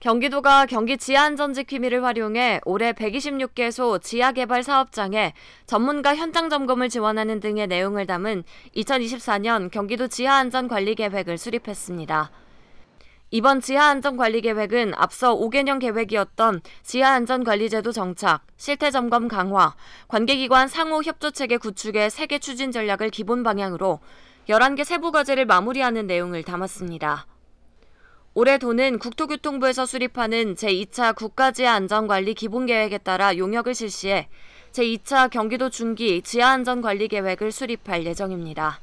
경기도가 경기 지하안전지 퀴미를 활용해 올해 126개소 지하개발 사업장에 전문가 현장 점검을 지원하는 등의 내용을 담은 2024년 경기도 지하안전관리계획을 수립했습니다. 이번 지하안전관리계획은 앞서 5개년 계획이었던 지하안전관리제도 정착, 실태점검 강화, 관계기관 상호협조체계 구축의 세계 추진 전략을 기본 방향으로 11개 세부 과제를 마무리하는 내용을 담았습니다. 올해 도는 국토교통부에서 수립하는 제2차 국가지하 안전관리 기본계획에 따라 용역을 실시해 제2차 경기도 중기 지하안전관리 계획을 수립할 예정입니다.